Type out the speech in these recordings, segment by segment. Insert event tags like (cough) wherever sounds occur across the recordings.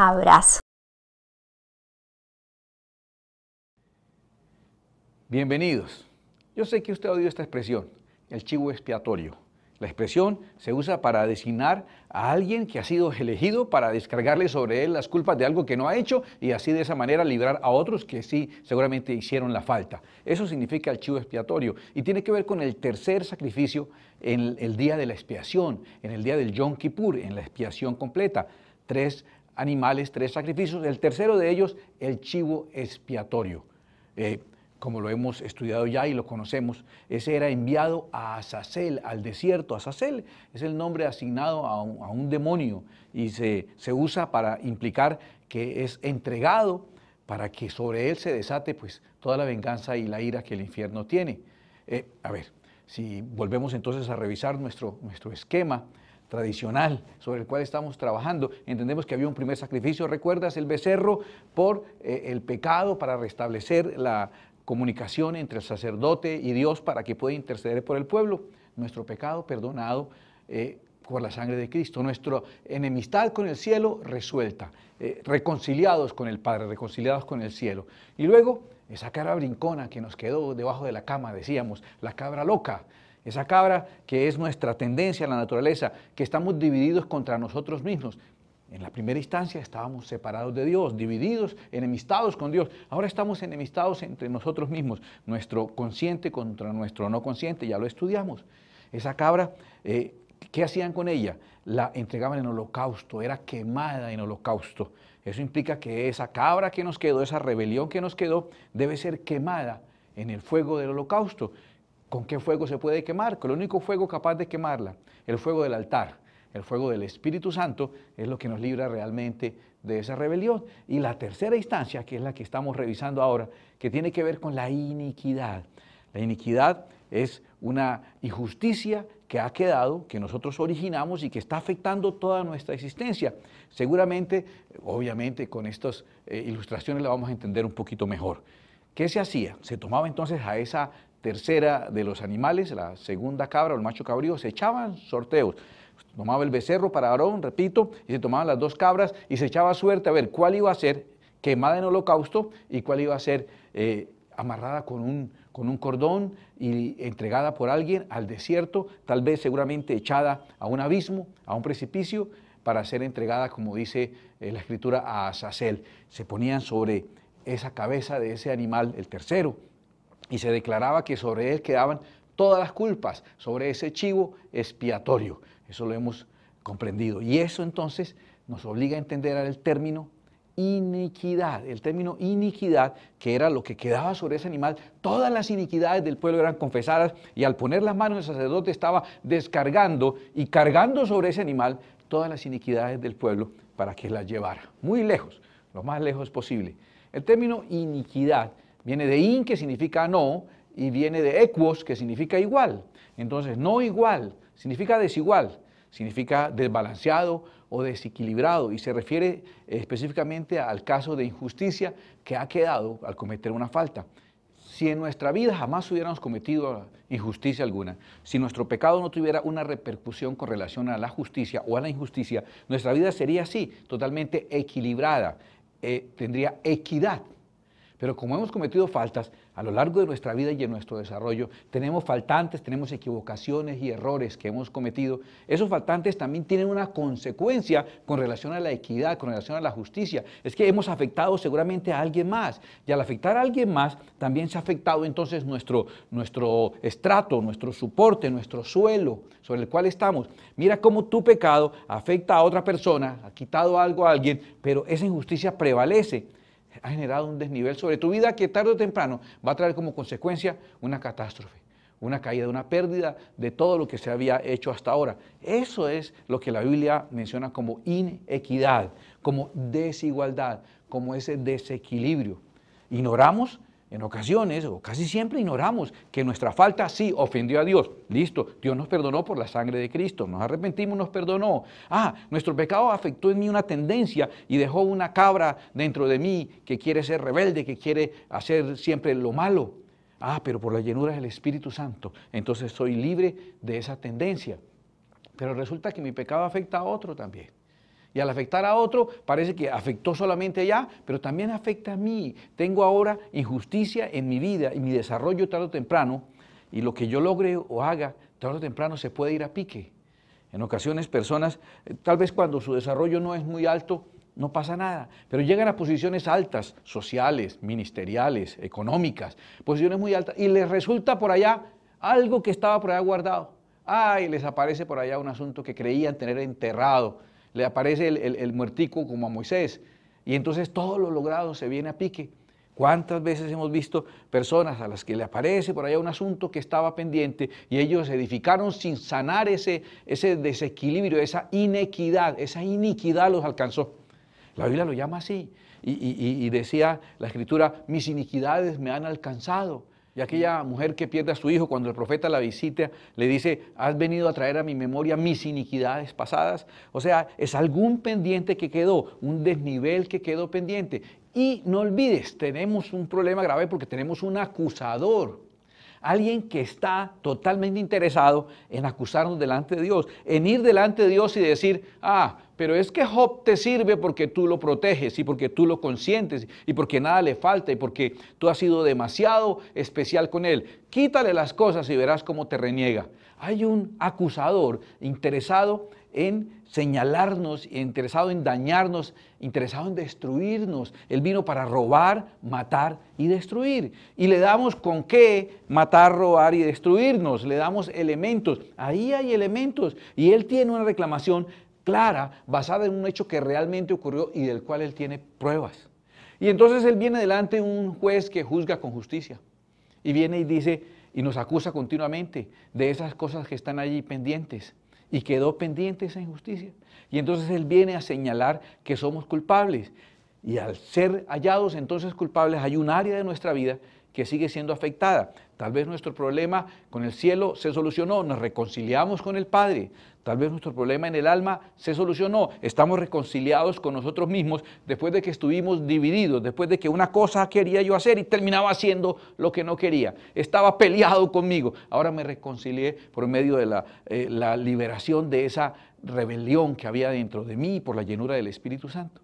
abrazo. Bienvenidos. Yo sé que usted ha oído esta expresión, el chivo expiatorio. La expresión se usa para designar a alguien que ha sido elegido para descargarle sobre él las culpas de algo que no ha hecho y así de esa manera librar a otros que sí seguramente hicieron la falta. Eso significa el chivo expiatorio y tiene que ver con el tercer sacrificio en el día de la expiación, en el día del Yom Kippur, en la expiación completa. Tres animales, tres sacrificios. El tercero de ellos, el chivo expiatorio. Eh, como lo hemos estudiado ya y lo conocemos, ese era enviado a Azazel, al desierto. Azazel es el nombre asignado a un, demonio y se, usa para implicar que es entregado para que sobre él se desate pues, toda la venganza y la ira que el infierno tiene. Eh, a ver, si volvemos entonces a revisar nuestro, nuestro esquema tradicional sobre el cual estamos trabajando. Entendemos que había un primer sacrificio, recuerdas, el becerro por eh, el pecado para restablecer la comunicación entre el sacerdote y Dios para que pueda interceder por el pueblo. Nuestro pecado perdonado eh, por la sangre de Cristo, nuestra enemistad con el cielo resuelta, eh, reconciliados con el Padre, reconciliados con el cielo. Y luego esa cara brincona que nos quedó debajo de la cama, decíamos, la cabra loca. Esa cabra que es nuestra tendencia a la naturaleza, que estamos divididos contra nosotros mismos. En la primera instancia estábamos separados de Dios, divididos, enemistados con Dios. Ahora estamos enemistados entre nosotros mismos, nuestro consciente contra nuestro no consciente, ya lo estudiamos. Esa cabra, eh, ¿qué hacían con ella? La entregaban en holocausto, era quemada en holocausto. Eso implica que esa cabra que nos quedó, esa rebelión que nos quedó, debe ser quemada en el fuego del holocausto. ¿Con qué fuego se puede quemar? Con el único fuego capaz de quemarla, el fuego del altar. El fuego del Espíritu Santo es lo que nos libra realmente de esa rebelión. Y la tercera instancia, que es la que estamos revisando ahora, que tiene que ver con la iniquidad. La iniquidad es una injusticia que ha quedado, que nosotros originamos y que está afectando toda nuestra existencia. Seguramente, obviamente, con estas eh, ilustraciones la vamos a entender un poquito mejor. ¿Qué se hacía? Se tomaba entonces a esa tercera de los animales, la segunda cabra o el macho cabrío, se echaban sorteos. Tomaba el becerro para Aarón, repito, y se tomaban las dos cabras y se echaba suerte a ver cuál iba a ser quemada en holocausto y cuál iba a ser eh, amarrada con un, con un cordón y entregada por alguien al desierto, tal vez seguramente echada a un abismo, a un precipicio, para ser entregada, como dice eh, la escritura, a Azazel. Se ponían sobre esa cabeza de ese animal, el tercero, y se declaraba que sobre él quedaban todas las culpas, sobre ese chivo expiatorio. Eso lo hemos comprendido. Y eso entonces nos obliga a entender el término iniquidad. El término iniquidad, que era lo que quedaba sobre ese animal, todas las iniquidades del pueblo eran confesadas y al poner las manos el sacerdote estaba descargando y cargando sobre ese animal todas las iniquidades del pueblo para que las llevara. Muy lejos, lo más lejos posible. El término iniquidad Viene de in, que significa no, y viene de equos, que significa igual. Entonces, no igual significa desigual, significa desbalanceado o desequilibrado, y se refiere eh, específicamente al caso de injusticia que ha quedado al cometer una falta. Si en nuestra vida jamás hubiéramos cometido injusticia alguna, si nuestro pecado no tuviera una repercusión con relación a la justicia o a la injusticia, nuestra vida sería así, totalmente equilibrada, eh, tendría equidad pero como hemos cometido faltas a lo largo de nuestra vida y en nuestro desarrollo, tenemos faltantes, tenemos equivocaciones y errores que hemos cometido. Esos faltantes también tienen una consecuencia con relación a la equidad, con relación a la justicia. Es que hemos afectado seguramente a alguien más. Y al afectar a alguien más, también se ha afectado entonces nuestro, nuestro estrato, nuestro soporte, nuestro suelo sobre el cual estamos. Mira cómo tu pecado afecta a otra persona, ha quitado algo a alguien, pero esa injusticia prevalece ha generado un desnivel sobre tu vida que tarde o temprano va a traer como consecuencia una catástrofe, una caída, una pérdida de todo lo que se había hecho hasta ahora. Eso es lo que la Biblia menciona como inequidad, como desigualdad, como ese desequilibrio. Ignoramos en ocasiones o casi siempre ignoramos que nuestra falta sí ofendió a Dios. Listo, Dios nos perdonó por la sangre de Cristo, nos arrepentimos, nos perdonó. Ah, nuestro pecado afectó en mí una tendencia y dejó una cabra dentro de mí que quiere ser rebelde, que quiere hacer siempre lo malo. Ah, pero por la llenura del Espíritu Santo, entonces soy libre de esa tendencia. Pero resulta que mi pecado afecta a otro también. Y al afectar a otro, parece que afectó solamente allá, pero también afecta a mí. Tengo ahora injusticia en mi vida y mi desarrollo tarde o temprano, y lo que yo logre o haga tarde o temprano se puede ir a pique. En ocasiones personas, eh, tal vez cuando su desarrollo no es muy alto, no pasa nada, pero llegan a posiciones altas, sociales, ministeriales, económicas, posiciones muy altas, y les resulta por allá algo que estaba por allá guardado. Ay, les aparece por allá un asunto que creían tener enterrado le aparece el, muertico como a Moisés. Y entonces todo lo logrado se viene a pique. ¿Cuántas veces hemos visto personas a las que le aparece por allá un asunto que estaba pendiente y ellos edificaron sin sanar ese, ese desequilibrio, esa inequidad, esa iniquidad los alcanzó? La Biblia lo llama así. y decía la escritura, mis iniquidades me han alcanzado y aquella mujer que pierde a su hijo cuando el profeta la visita, le dice, has venido a traer a mi memoria mis iniquidades pasadas. O sea, es algún pendiente que quedó, un desnivel que quedó pendiente. Y no olvides, tenemos un problema grave porque tenemos un acusador. Alguien que está totalmente interesado en acusarnos delante de Dios, en ir delante de Dios y decir, ah, pero es que Job te sirve porque tú lo proteges y porque tú lo consientes y porque nada le falta y porque tú has sido demasiado especial con él. Quítale las cosas y verás cómo te reniega. Hay un acusador interesado en señalarnos, interesado en dañarnos, interesado en destruirnos. Él vino para robar, matar y destruir. Y le damos con qué matar, robar y destruirnos. Le damos elementos. Ahí hay elementos. Y él tiene una reclamación clara, basada en un hecho que realmente ocurrió y del cual él tiene pruebas. Y entonces él viene delante de un juez que juzga con justicia. Y viene y dice, y nos acusa continuamente de esas cosas que están allí pendientes. Y quedó pendiente esa injusticia. Y entonces él viene a señalar que somos culpables. Y al ser hallados entonces culpables hay un área de nuestra vida que sigue siendo afectada. Tal vez nuestro problema con el cielo se solucionó, nos reconciliamos con el Padre. Tal vez nuestro problema en el alma se solucionó, estamos reconciliados con nosotros mismos después de que estuvimos divididos, después de que una cosa quería yo hacer y terminaba haciendo lo que no quería. Estaba peleado conmigo, ahora me reconcilié por medio de la, eh, liberación de esa rebelión que había dentro de mí por la llenura del Espíritu Santo.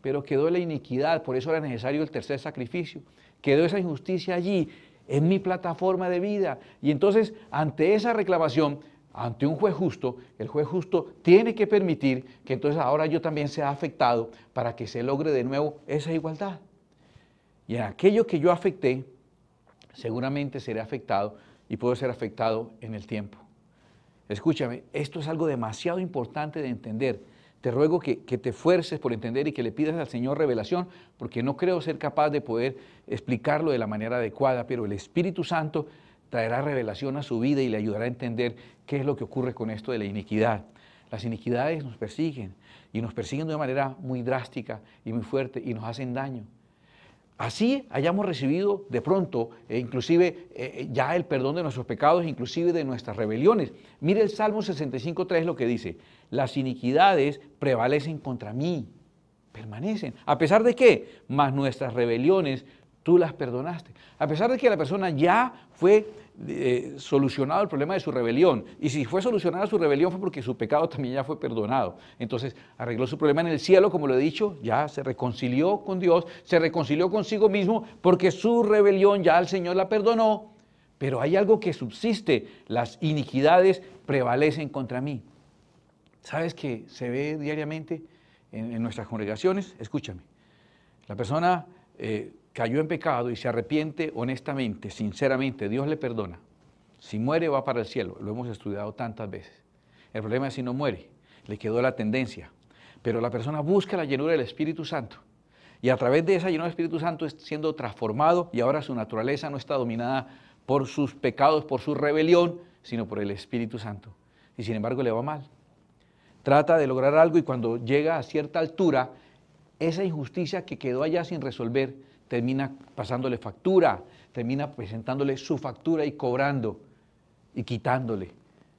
Pero quedó la iniquidad, por eso era necesario el tercer sacrificio. Quedó esa injusticia allí es mi plataforma de vida. Y entonces, ante esa reclamación, ante un juez justo, el juez justo tiene que permitir que entonces ahora yo también sea afectado para que se logre de nuevo esa igualdad. Y en aquello que yo afecté, seguramente seré afectado y puedo ser afectado en el tiempo. Escúchame, esto es algo demasiado importante de entender te ruego que, te fuerces por entender y que le pidas al Señor revelación, porque no creo ser capaz de poder explicarlo de la manera adecuada, pero el Espíritu Santo traerá revelación a su vida y le ayudará a entender qué es lo que ocurre con esto de la iniquidad. Las iniquidades nos persiguen y nos persiguen de una manera muy drástica y muy fuerte y nos hacen daño. Así hayamos recibido de pronto, eh, inclusive eh, eh, ya el perdón de nuestros pecados, inclusive de nuestras rebeliones. Mire el Salmo 65.3 lo que dice, las iniquidades prevalecen contra mí, permanecen. ¿A pesar de qué? Más nuestras rebeliones tú las perdonaste. A pesar de que la persona ya fue eh, solucionado el problema de su rebelión. Y si fue solucionada su rebelión fue porque su pecado también ya fue perdonado. Entonces arregló su problema en el cielo, como lo he dicho, ya se reconcilió con Dios, se reconcilió consigo mismo porque su rebelión ya al Señor la perdonó. Pero hay algo que subsiste, las iniquidades prevalecen contra mí. ¿Sabes que se ve diariamente en, nuestras congregaciones? Escúchame, la persona... Eh, cayó en pecado y se arrepiente honestamente, sinceramente, Dios le perdona. Si muere va para el cielo, lo hemos estudiado tantas veces. El problema es si no muere, le quedó la tendencia. Pero la persona busca la llenura del Espíritu Santo. Y a través de esa llenura del Espíritu Santo es siendo transformado y ahora su naturaleza no está dominada por sus pecados, por su rebelión, sino por el Espíritu Santo. Y sin embargo le va mal. Trata de lograr algo y cuando llega a cierta altura, esa injusticia que quedó allá sin resolver, termina pasándole factura, termina presentándole su factura y cobrando y quitándole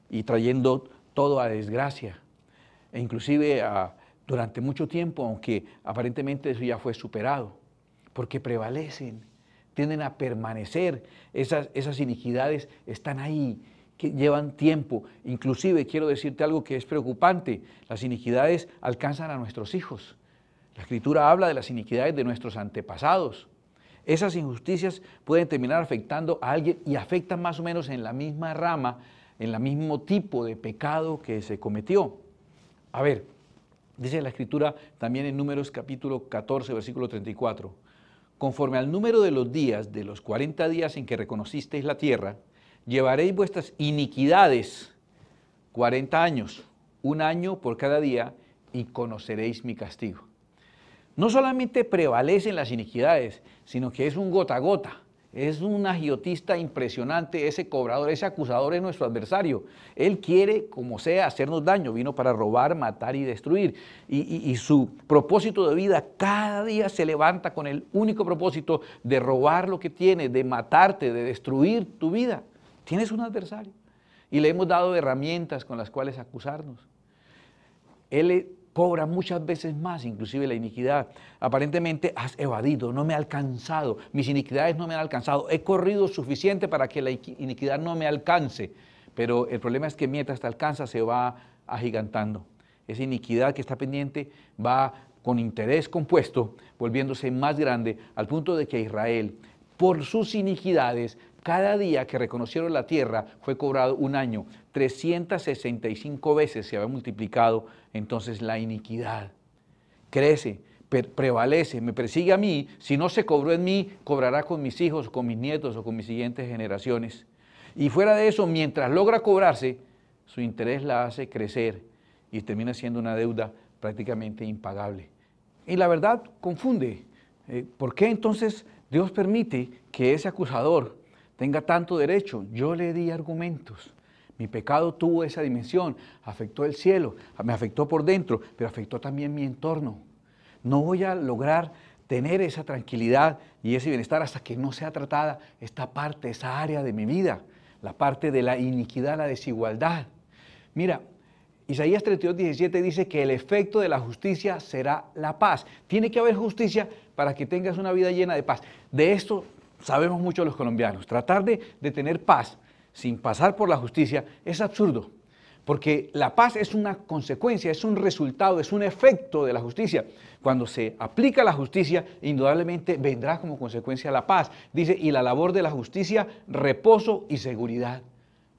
y trayendo todo a desgracia. E inclusive ah, durante mucho tiempo, aunque aparentemente eso ya fue superado, porque prevalecen, tienden a permanecer, esas, esas iniquidades están ahí, que llevan tiempo. Inclusive quiero decirte algo que es preocupante, las iniquidades alcanzan a nuestros hijos. La escritura habla de las iniquidades de nuestros antepasados. Esas injusticias pueden terminar afectando a alguien y afectan más o menos en la misma rama, en el mismo tipo de pecado que se cometió. A ver, dice la escritura también en Números capítulo 14, versículo 34. Conforme al número de los días, de los 40 días en que reconocisteis la tierra, llevaréis vuestras iniquidades 40 años, un año por cada día, y conoceréis mi castigo. No solamente prevalecen las iniquidades, sino que es un gota a gota. Es un agiotista impresionante, ese cobrador, ese acusador es nuestro adversario. Él quiere, como sea, hacernos daño. Vino para robar, matar y destruir. Y, su propósito de vida cada día se levanta con el único propósito de robar lo que tiene, de matarte, de destruir tu vida. Tienes un adversario. Y le hemos dado herramientas con las cuales acusarnos. Él cobra muchas veces más, inclusive la iniquidad. Aparentemente has evadido, no me ha alcanzado, mis iniquidades no me han alcanzado, he corrido suficiente para que la iniquidad no me alcance, pero el problema es que mientras te alcanza se va agigantando. Esa iniquidad que está pendiente va con interés compuesto, volviéndose más grande, al punto de que Israel, por sus iniquidades, cada día que reconocieron la tierra fue cobrado un año. 365 veces se había multiplicado entonces la iniquidad. Crece, prevalece, me persigue a mí, si no se cobró en mí, cobrará con mis hijos, con mis nietos o con mis siguientes generaciones. Y fuera de eso, mientras logra cobrarse, su interés la hace crecer y termina siendo una deuda prácticamente impagable. Y la verdad confunde. Eh, ¿Por qué entonces Dios permite que ese acusador tenga tanto derecho? Yo le di argumentos. Mi pecado tuvo esa dimensión, afectó el cielo, me afectó por dentro, pero afectó también mi entorno. No voy a lograr tener esa tranquilidad y ese bienestar hasta que no sea tratada esta parte, esa área de mi vida, la parte de la iniquidad, la desigualdad. Mira, Isaías 32, 17 dice que el efecto de la justicia será la paz. Tiene que haber justicia para que tengas una vida llena de paz. De esto sabemos mucho los colombianos, tratar de, de tener paz sin pasar por la justicia es absurdo, porque la paz es una consecuencia, es un resultado, es un efecto de la justicia. Cuando se aplica la justicia, indudablemente vendrá como consecuencia la paz. Dice, y la labor de la justicia, reposo y seguridad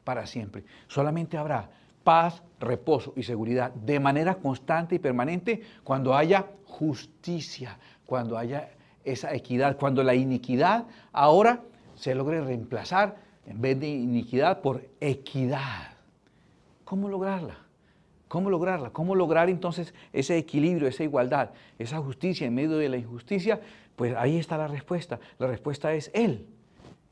para siempre. Solamente habrá paz, reposo y seguridad de manera constante y permanente cuando haya justicia, cuando haya esa equidad, cuando la iniquidad ahora se logre reemplazar en vez de iniquidad, por equidad. ¿Cómo lograrla? ¿Cómo lograrla? ¿Cómo lograr entonces ese equilibrio, esa igualdad, esa justicia en medio de la injusticia? Pues ahí está la respuesta. La respuesta es Él.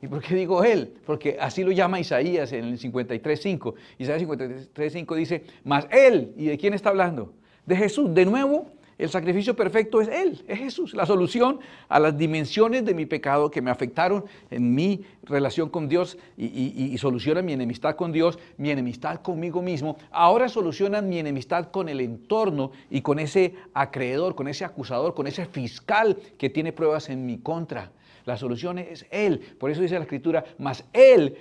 ¿Y por qué digo Él? Porque así lo llama Isaías en el 53.5. Isaías 53.5 dice, más Él. ¿Y de quién está hablando? De Jesús. De nuevo, el sacrificio perfecto es Él, es Jesús, la solución a las dimensiones de mi pecado que me afectaron en mi relación con Dios y, y, solucionan mi enemistad con Dios, mi enemistad conmigo mismo. Ahora solucionan mi enemistad con el entorno y con ese acreedor, con ese acusador, con ese fiscal que tiene pruebas en mi contra. La solución es Él. Por eso dice la Escritura, mas Él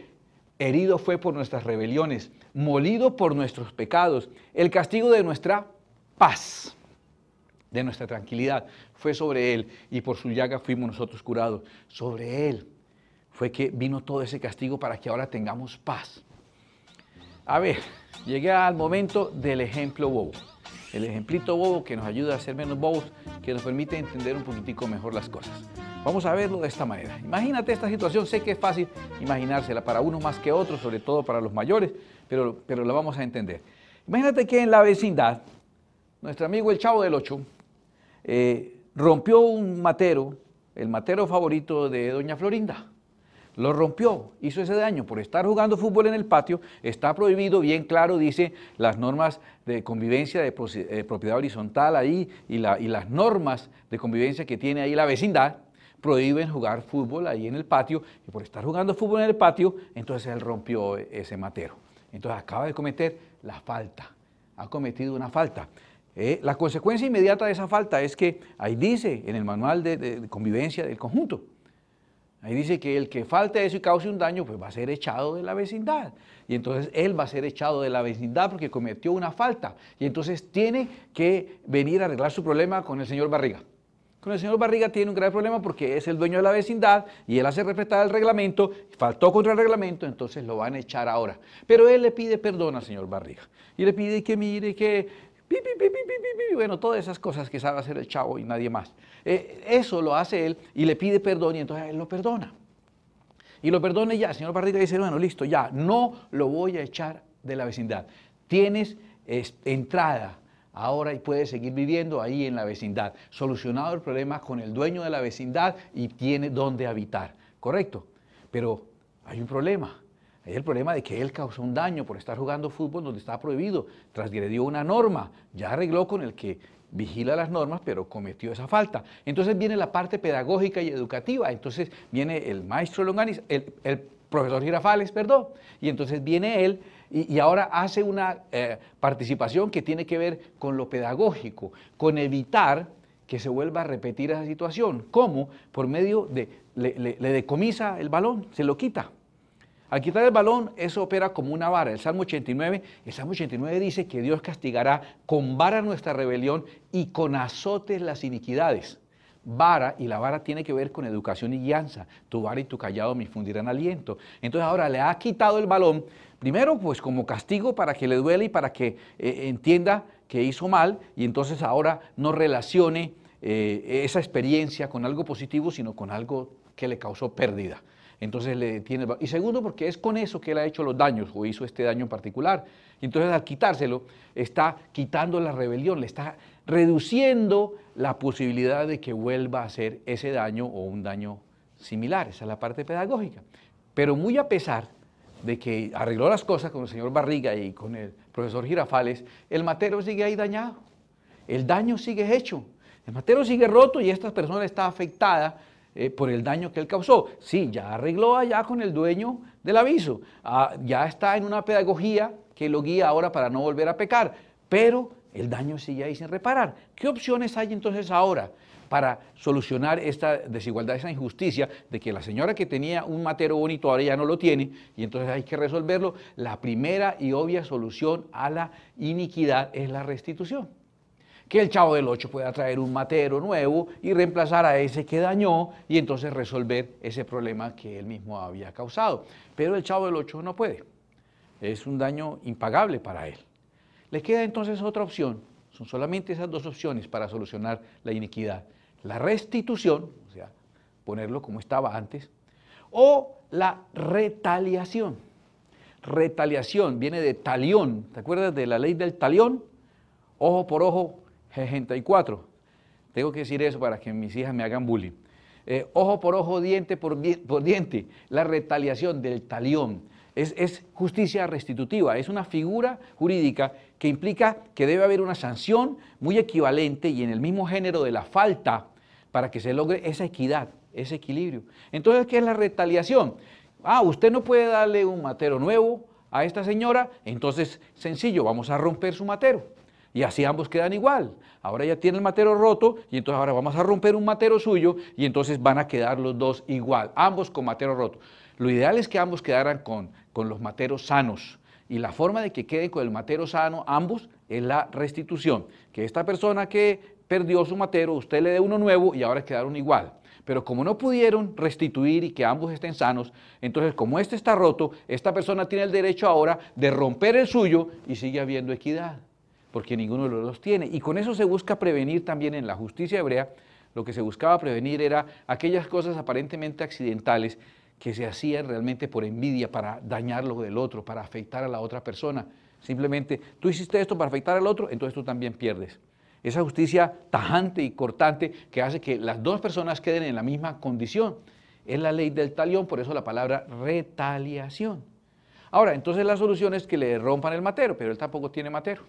herido fue por nuestras rebeliones, molido por nuestros pecados, el castigo de nuestra paz de nuestra tranquilidad fue sobre Él y por su llaga fuimos nosotros curados. Sobre Él fue que vino todo ese castigo para que ahora tengamos paz. A ver, llegué al momento del ejemplo bobo. El ejemplito bobo que nos ayuda a ser menos bobos, que nos permite entender un poquitico mejor las cosas. Vamos a verlo de esta manera. Imagínate esta situación, sé que es fácil imaginársela para uno más que otro sobre todo para los mayores, pero, pero la vamos a entender. Imagínate que en la vecindad, nuestro amigo el Chavo del Ocho, eh, rompió un matero, el matero favorito de doña Florinda. Lo rompió, hizo ese daño por estar jugando fútbol en el patio. Está prohibido, bien claro, dice las normas de convivencia de eh, propiedad horizontal ahí y, y las normas de convivencia que tiene ahí la vecindad prohíben jugar fútbol ahí en el patio y por estar jugando fútbol en el patio, entonces él rompió ese matero. Entonces acaba de cometer la falta, ha cometido una falta. Eh, la consecuencia inmediata de esa falta es que ahí dice en el manual de, de, convivencia del conjunto, ahí dice que el que falte eso y cause un daño, pues va a ser echado de la vecindad. Y entonces él va a ser echado de la vecindad porque cometió una falta. Y entonces tiene que venir a arreglar su problema con el señor Barriga. Con el señor Barriga tiene un grave problema porque es el dueño de la vecindad y él hace respetar el reglamento, faltó contra el reglamento, entonces lo van a echar ahora. Pero él le pide perdón al señor Barriga y le pide que mire que bueno, todas esas cosas que sabe hacer el chavo y nadie más. Eh, eso lo hace él y le pide perdón y entonces él lo perdona. Y lo perdone ya, el señor Parrita dice, bueno, listo, ya, no lo voy a echar de la vecindad. Tienes entrada ahora y puedes seguir viviendo ahí en la vecindad. Solucionado el problema con el dueño de la vecindad y tiene donde habitar, ¿correcto? Pero hay un problema. Es el problema de que él causó un daño por estar jugando fútbol donde está prohibido, transgredió una norma, ya arregló con el que vigila las normas, pero cometió esa falta. Entonces viene la parte pedagógica y educativa, entonces viene el maestro Longanis, el, profesor Girafales, perdón, y entonces viene él y, ahora hace una eh, participación que tiene que ver con lo pedagógico, con evitar que se vuelva a repetir esa situación. ¿Cómo? Por medio de, le decomisa el balón, se lo quita. Al quitar el balón, eso opera como una vara. El Salmo 89, el Salmo 89 dice que Dios castigará con vara nuestra rebelión y con azotes las iniquidades. Vara, y la vara tiene que ver con educación y guianza. Tu vara y tu callado me infundirán aliento. Entonces ahora le ha quitado el balón, primero pues como castigo para que le duele y para que eh, entienda que hizo mal, y entonces ahora no relacione eh, esa experiencia con algo positivo, sino con algo que le causó pérdida. Entonces le tiene Y segundo, porque es con eso que él ha hecho los daños o hizo este daño en particular. Entonces al quitárselo, está quitando la rebelión, le está reduciendo la posibilidad de que vuelva a hacer ese daño o un daño similar. Esa es la parte pedagógica. Pero muy a pesar de que arregló las cosas con el señor Barriga y con el profesor Girafales, el matero sigue ahí dañado. El daño sigue hecho. El matero sigue roto y esta persona está afectada eh, por el daño que él causó. Sí, ya arregló allá con el dueño del aviso, ah, ya está en una pedagogía que lo guía ahora para no volver a pecar, pero el daño sigue ahí sin reparar. ¿Qué opciones hay entonces ahora? para solucionar esta desigualdad, esa injusticia de que la señora que tenía un matero bonito ahora ya no lo tiene y entonces hay que resolverlo. La primera y obvia solución a la iniquidad es la restitución que el Chavo del 8 pueda traer un matero nuevo y reemplazar a ese que dañó y entonces resolver ese problema que él mismo había causado. Pero el Chavo del 8 no puede. Es un daño impagable para él. Le queda entonces otra opción. Son solamente esas dos opciones para solucionar la iniquidad. La restitución, o sea, ponerlo como estaba antes, o la retaliación. Retaliación viene de talión. ¿Te acuerdas de la ley del talión? Ojo por ojo, 64. Tengo que decir eso para que mis hijas me hagan bullying. Eh, ojo por ojo, diente por, diente. La retaliación del talión es, es justicia restitutiva, es una figura jurídica que implica que debe haber una sanción muy equivalente y en el mismo género de la falta para que se logre esa equidad, ese equilibrio. Entonces, ¿qué es la retaliación? Ah, usted no puede darle un matero nuevo a esta señora, entonces sencillo, vamos a romper su matero. Y así ambos quedan igual. Ahora ya tiene el matero roto y entonces ahora vamos a romper un matero suyo y entonces van a quedar los dos igual, ambos con matero roto. Lo ideal es que ambos quedaran con, con los materos sanos. Y la forma de que queden con el matero sano ambos es la restitución. Que esta persona que perdió su matero, usted le dé uno nuevo y ahora quedaron igual. Pero como no pudieron restituir y que ambos estén sanos, entonces como este está roto, esta persona tiene el derecho ahora de romper el suyo y sigue habiendo equidad porque ninguno de los tiene. Y con eso se busca prevenir también en la justicia hebrea, lo que se buscaba prevenir era aquellas cosas aparentemente accidentales que se hacían realmente por envidia, para dañar lo del otro, para afectar a la otra persona. Simplemente, tú hiciste esto para afectar al otro, entonces tú también pierdes. Esa justicia tajante y cortante que hace que las dos personas queden en la misma condición. Es la ley del talión, por eso la palabra retaliación. Ahora, entonces la solución es que le rompan el matero, pero él tampoco tiene matero.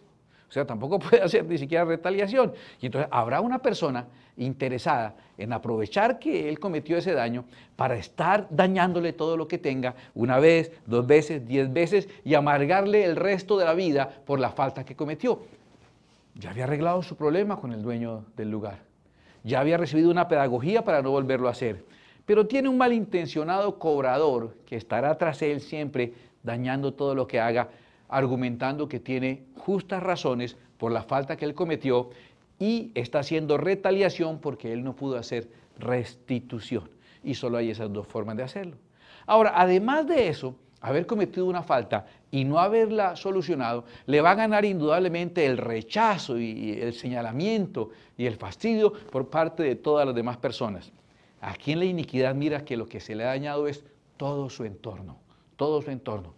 O sea, tampoco (laughs) puede hacer ni siquiera retaliación. Y entonces habrá una persona interesada en aprovechar que él cometió ese daño para estar dañándole todo lo que tenga una vez, dos veces, diez veces y amargarle el resto de la vida por la falta que cometió. Ya había arreglado su problema con el dueño del lugar. Ya había recibido una pedagogía para no volverlo a hacer. Pero tiene un malintencionado cobrador que estará tras él siempre dañando todo lo que haga argumentando que tiene justas razones por la falta que él cometió y está haciendo retaliación porque él no pudo hacer restitución. Y solo hay esas dos formas de hacerlo. Ahora, además de eso, haber cometido una falta y no haberla solucionado, le va a ganar indudablemente el rechazo y el señalamiento y el fastidio por parte de todas las demás personas. Aquí en la iniquidad mira que lo que se le ha dañado es todo su entorno, todo su entorno.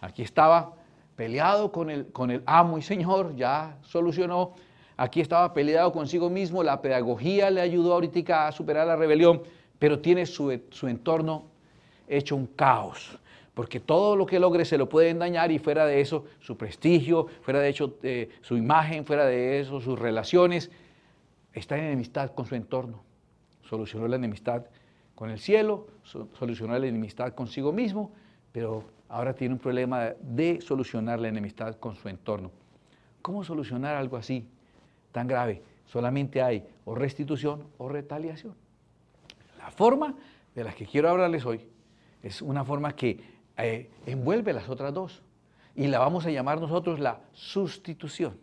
Aquí estaba peleado con el, amo y señor, ya solucionó. Aquí estaba peleado consigo mismo, la pedagogía le ayudó ahorita a superar la rebelión, pero tiene su, entorno hecho un caos porque todo lo que logre se lo puede dañar y fuera de eso su prestigio, fuera de hecho eh, su imagen, fuera de eso sus relaciones, está en enemistad con su entorno. Solucionó la enemistad con el cielo, solucionó la enemistad consigo mismo, pero ahora tiene un problema de solucionar la enemistad con su entorno. ¿Cómo solucionar algo así tan grave? Solamente hay o restitución o retaliación. La forma de las que quiero hablarles hoy es una forma que eh, envuelve las otras dos y la vamos a llamar nosotros la sustitución.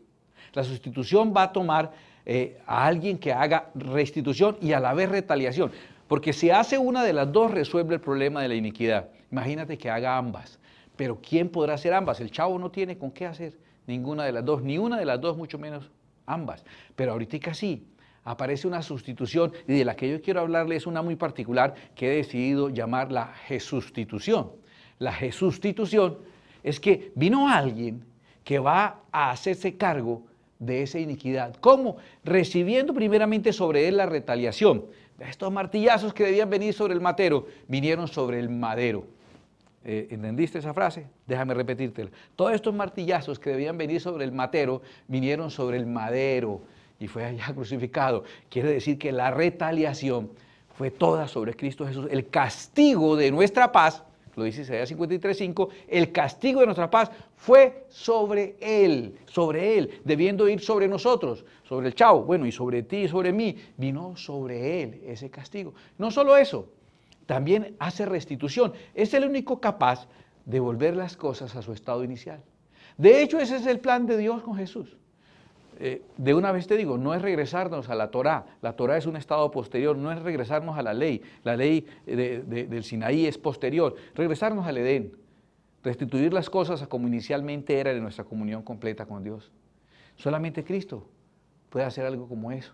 La sustitución va a tomar eh, a alguien que haga restitución y a la vez retaliación, porque si hace una de las dos resuelve el problema de la iniquidad. Imagínate que haga ambas. Pero ¿quién podrá hacer ambas? El chavo no tiene con qué hacer ninguna de las dos, ni una de las dos, mucho menos ambas. Pero ahorita sí, aparece una sustitución y de la que yo quiero hablarle es una muy particular que he decidido llamar la Jesustitución. La Jesustitución es que vino alguien que va a hacerse cargo de esa iniquidad. ¿Cómo? Recibiendo primeramente sobre él la retaliación. Estos martillazos que debían venir sobre el matero vinieron sobre el madero. Eh, ¿Entendiste esa frase? Déjame repetírtela. Todos estos martillazos que debían venir sobre el matero vinieron sobre el madero y fue allá (laughs) crucificado. Quiere decir que la retaliación fue toda sobre Cristo Jesús. El castigo de nuestra paz, lo dice Isaías 53.5, el castigo de nuestra paz fue sobre Él, sobre Él, debiendo ir sobre nosotros, sobre el chavo, bueno, y sobre ti, sobre mí, vino sobre Él ese castigo. No solo eso, también hace restitución. Es el único capaz de volver las cosas a su estado inicial. De hecho, ese es el plan de Dios con Jesús. Eh, de una vez te digo, no es regresarnos a la Torá, la Torá es un estado posterior, no es regresarnos a la ley, la ley eh, del Sinaí es posterior, regresarnos al Edén, restituir las cosas a como inicialmente era de nuestra comunión completa con Dios. Solamente Cristo puede hacer algo como eso.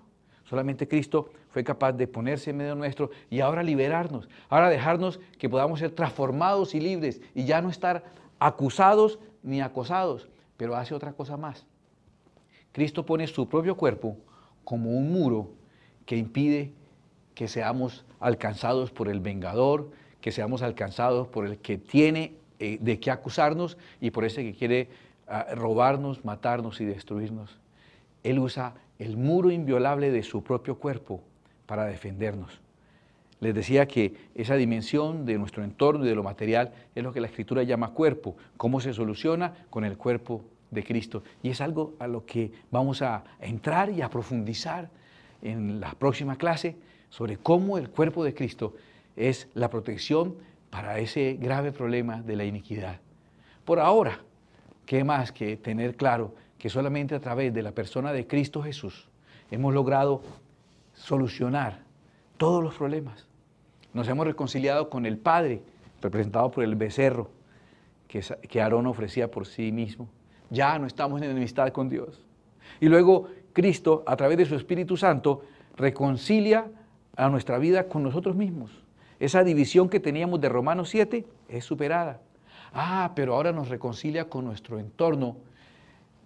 Solamente Cristo fue capaz de ponerse en medio nuestro y ahora liberarnos, ahora dejarnos que podamos ser transformados y libres y ya no estar acusados ni acosados. Pero hace otra cosa más. Cristo pone su propio cuerpo como un muro que impide que seamos alcanzados por el vengador, que seamos alcanzados por el que tiene eh, de qué acusarnos y por ese que quiere ah, robarnos, matarnos y destruirnos. Él usa el muro inviolable de su propio cuerpo para defendernos. Les decía que esa dimensión de nuestro entorno y de lo material es lo que la escritura llama cuerpo. ¿Cómo se soluciona? Con el cuerpo de Cristo. Y es algo a lo que vamos a entrar y a profundizar en la próxima clase sobre cómo el cuerpo de Cristo es la protección para ese grave problema de la iniquidad. Por ahora, ¿qué más que tener claro que solamente a través de la persona de Cristo Jesús hemos logrado solucionar todos los problemas. Nos hemos reconciliado con el Padre, representado por el becerro que, que Aarón ofrecía por sí mismo. Ya no estamos en enemistad con Dios. Y luego Cristo, a través de su Espíritu Santo, reconcilia a nuestra vida con nosotros mismos. Esa división que teníamos de Romanos 7 es superada. Ah, pero ahora nos reconcilia con nuestro entorno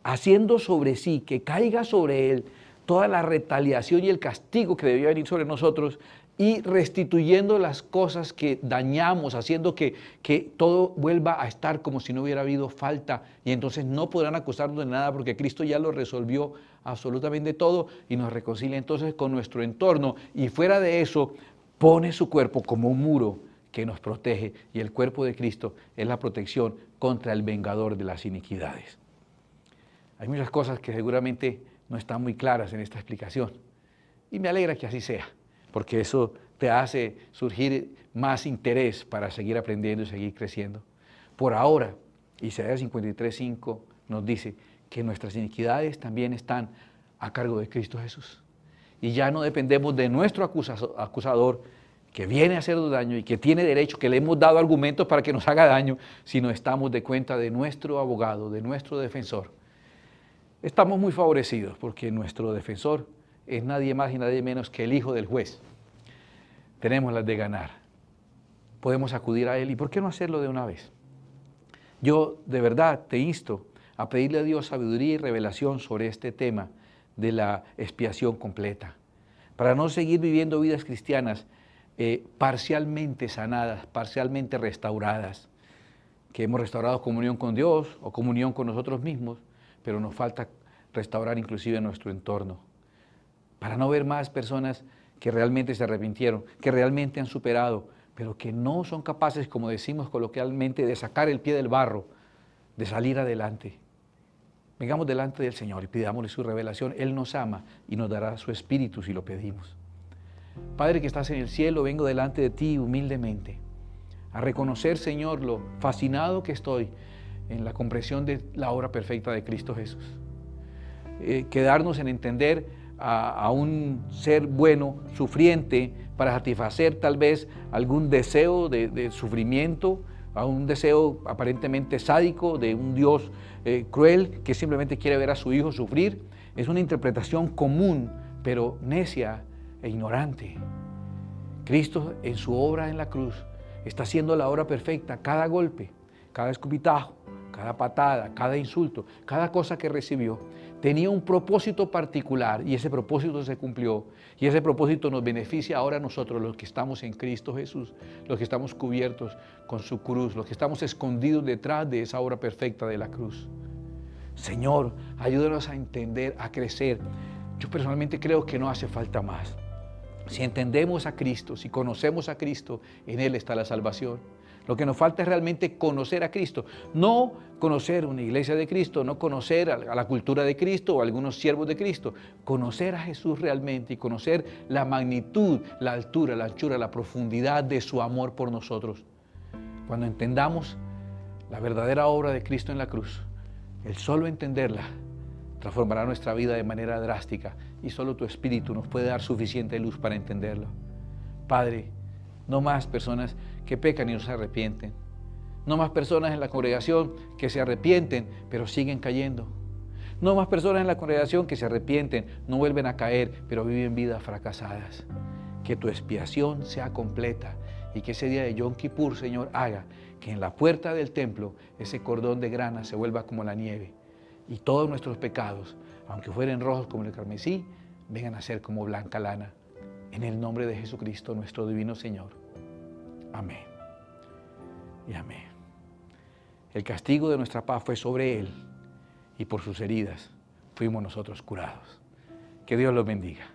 haciendo sobre sí que caiga sobre él toda la retaliación y el castigo que debía venir sobre nosotros y restituyendo las cosas que dañamos, haciendo que, que, todo vuelva a estar como si no hubiera habido falta y entonces no podrán acusarnos de nada porque Cristo ya lo resolvió absolutamente todo y nos reconcilia entonces con nuestro entorno y fuera de eso pone su cuerpo como un muro que nos protege y el cuerpo de Cristo es la protección contra el vengador de las iniquidades. Hay muchas cosas que seguramente no están muy claras en esta explicación. Y me alegra que así sea, porque eso te hace surgir más interés para seguir aprendiendo y seguir creciendo. Por ahora, Isaías 53.5 nos dice que nuestras iniquidades también están a cargo de Cristo Jesús. Y ya no dependemos de nuestro acusador que viene a hacernos daño y que tiene derecho, que le hemos dado argumentos para que nos haga daño, sino estamos de cuenta de nuestro abogado, de nuestro defensor, Estamos muy favorecidos porque nuestro defensor es nadie más y nadie menos que el hijo del juez. Tenemos las de ganar. Podemos acudir a él y ¿por qué no hacerlo de una vez? Yo de verdad te insto a pedirle a Dios sabiduría y revelación sobre este tema de la expiación completa, para no seguir viviendo vidas cristianas eh, parcialmente sanadas, parcialmente restauradas, que hemos restaurado comunión con Dios o comunión con nosotros mismos, pero nos falta restaurar inclusive nuestro entorno, para no ver más personas que realmente se arrepintieron, que realmente han superado, pero que no son capaces, como decimos coloquialmente, de sacar el pie del barro, de salir adelante. Vengamos delante del Señor y pidámosle su revelación. Él nos ama y nos dará su espíritu si lo pedimos. Padre que estás en el cielo, vengo delante de ti humildemente a reconocer, Señor, lo fascinado que estoy en la comprensión de la obra perfecta de Cristo Jesús. Eh, quedarnos en entender a, un ser bueno, sufriente, para satisfacer tal vez algún deseo de, sufrimiento, a un deseo aparentemente sádico de un Dios eh, cruel que simplemente quiere ver a su hijo sufrir. Es una interpretación común, pero necia e ignorante. Cristo en su obra en la cruz está haciendo la obra perfecta, cada golpe, cada escupitajo, cada patada, cada insulto, cada cosa que recibió, tenía un propósito particular y ese propósito se cumplió. Y ese propósito nos beneficia ahora nosotros, los que estamos en Cristo Jesús, los que estamos cubiertos con su cruz, los que estamos escondidos detrás de esa obra perfecta de la cruz. Señor, ayúdanos a entender, a crecer. Yo personalmente creo que no hace falta más. Si entendemos a Cristo, si conocemos a Cristo, en Él está la salvación. Lo que nos falta es realmente conocer a Cristo, no conocer una iglesia de Cristo, no conocer a la cultura de Cristo o algunos siervos de Cristo, conocer a Jesús realmente y conocer la magnitud, la altura, la anchura, la profundidad de su amor por nosotros. Cuando entendamos la verdadera obra de Cristo en la cruz, el solo entenderla transformará nuestra vida de manera drástica y solo tu espíritu nos puede dar suficiente luz para entenderlo. Padre, no más personas que pecan y no se arrepienten. No más personas en la congregación que se arrepienten, pero siguen cayendo. No más personas en la congregación que se arrepienten, no vuelven a caer, pero viven vidas fracasadas. Que tu expiación sea completa y que ese día de Yom Kippur, Señor, haga que en la puerta del templo ese cordón de grana se vuelva como la nieve y todos nuestros pecados, aunque fueran rojos como el carmesí, vengan a ser como blanca lana. En el nombre de Jesucristo, nuestro divino Señor. Amén. Y amén. El castigo de nuestra paz fue sobre Él y por sus heridas fuimos nosotros curados. Que Dios los bendiga.